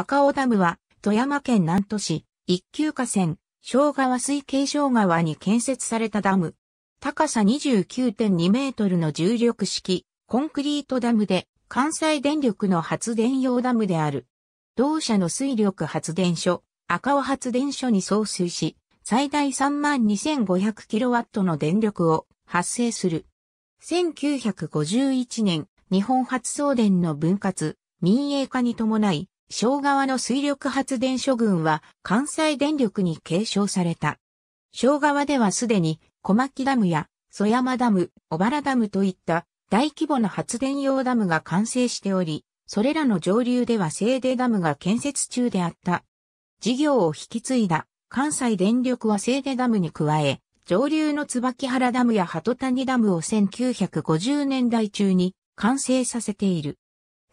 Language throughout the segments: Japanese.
赤尾ダムは、富山県南都市、一級河川、庄川水系小川に建設されたダム。高さ29.2メートルの重力式、コンクリートダムで、関西電力の発電用ダムである。同社の水力発電所、赤尾発電所に送水し、最大 32,500kW の電力を発生する。1951年、日本発送電の分割、民営化に伴い、昭川の水力発電所群は関西電力に継承された。昭川ではすでに小牧ダムや曽山ダム、小原ダムといった大規模な発電用ダムが完成しており、それらの上流では聖デダムが建設中であった。事業を引き継いだ関西電力は聖デダムに加え、上流の椿原ダムや鳩谷ダムを1950年代中に完成させている。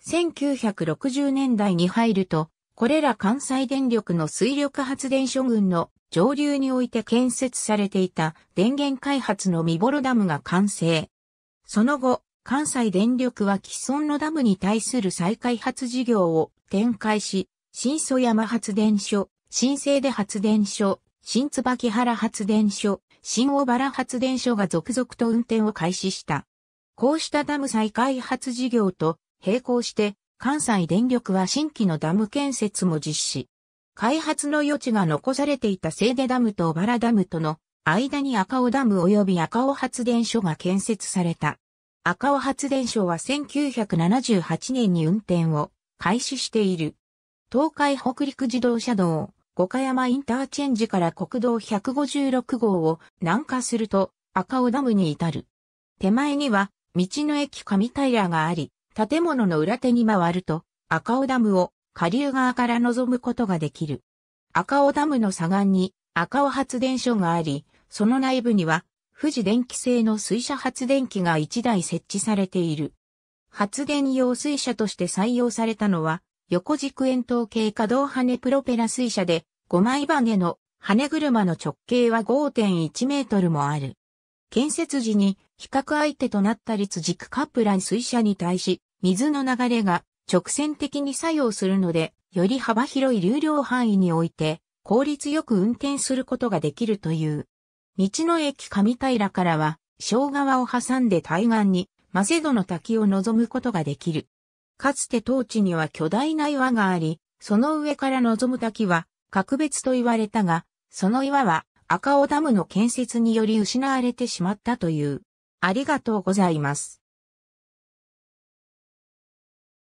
1960年代に入ると、これら関西電力の水力発電所群の上流において建設されていた電源開発の見幌ダムが完成。その後、関西電力は既存のダムに対する再開発事業を展開し、新蘇山発電所、新生で発電所、新椿原発電所、新小原発電所が続々と運転を開始した。こうしたダム再開発事業と並行して、関西電力は新規のダム建設も実施。開発の余地が残されていた西出ダムと小原ダムとの間に赤尾ダム及び赤尾発電所が建設された。赤尾発電所は1978年に運転を開始している。東海北陸自動車道、五箇山インターチェンジから国道156号を南下すると赤尾ダムに至る。手前には道の駅上平があり、建物の裏手に回ると、赤尾ダムを下流側から望むことができる。赤尾ダムの左岸に赤尾発電所があり、その内部には富士電気製の水車発電機が1台設置されている。発電用水車として採用されたのは、横軸円筒形可動羽プロペラ水車で、5枚バネの羽車の直径は5.1メートルもある。建設時に比較相手となった立軸カップラン水車に対し、水の流れが直線的に作用するので、より幅広い流量範囲において、効率よく運転することができるという。道の駅上平からは、小川を挟んで対岸に、マセドの滝を望むことができる。かつて当地には巨大な岩があり、その上から望む滝は、格別と言われたが、その岩は赤尾ダムの建設により失われてしまったという。ありがとうございます。